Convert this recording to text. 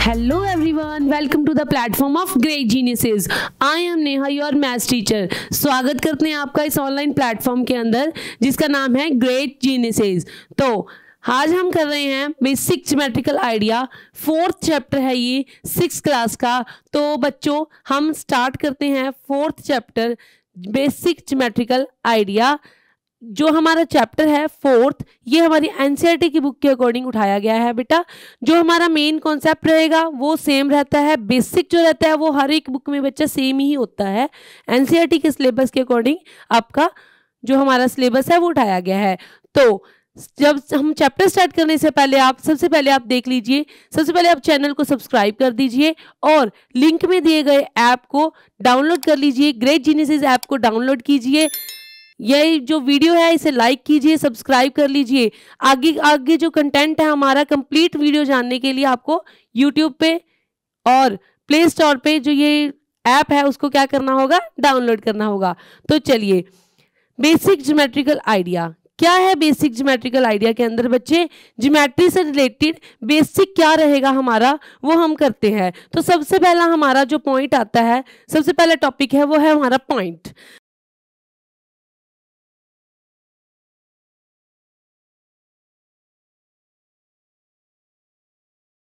hello everyone welcome to the platform of great geniuses I am Neha your maths teacher स्वागत करते हैं आपका इस ऑनलाइन प्लेटफॉर्म के अंदर जिसका नाम है ग्रेट जीनियसेस तो आज हम कर रहे हैं basic geometrical idea fourth chapter है ये सिक्स क्लास का तो बच्चों हम स्टार्ट करते हैं fourth chapter basic geometrical idea जो हमारा चैप्टर है फोर्थ ये हमारी एनसीईआरटी की बुक के अकॉर्डिंग उठाया गया है बेटा जो हमारा मेन कॉन्सेप्ट रहेगा वो सेम रहता है बेसिक जो रहता है वो हर एक बुक में बच्चा सेम ही होता है एनसीईआरटी के सिलेबस के अकॉर्डिंग आपका जो हमारा सिलेबस है वो उठाया गया है तो जब हम चैप्टर स्टार्ट करने से पहले आप सबसे पहले आप देख लीजिए सबसे पहले आप चैनल को सब्सक्राइब कर दीजिए और लिंक में दिए गए ऐप को डाउनलोड कर लीजिए ग्रेट जीनिस ऐप को डाउनलोड कीजिए यही जो वीडियो है इसे लाइक कीजिए सब्सक्राइब कर लीजिए आगे आगे जो कंटेंट है हमारा कंप्लीट वीडियो जानने के लिए आपको यूट्यूब पे और प्ले स्टोर पे जो ये ऐप है उसको क्या करना होगा डाउनलोड करना होगा तो चलिए बेसिक ज्योमेट्रिकल आइडिया क्या है बेसिक ज्योमेट्रिकल आइडिया के अंदर बच्चे ज्योमेट्री से रिलेटेड बेसिक क्या रहेगा हमारा वो हम करते हैं तो सबसे पहला हमारा जो पॉइंट आता है सबसे पहला टॉपिक है वो है हमारा पॉइंट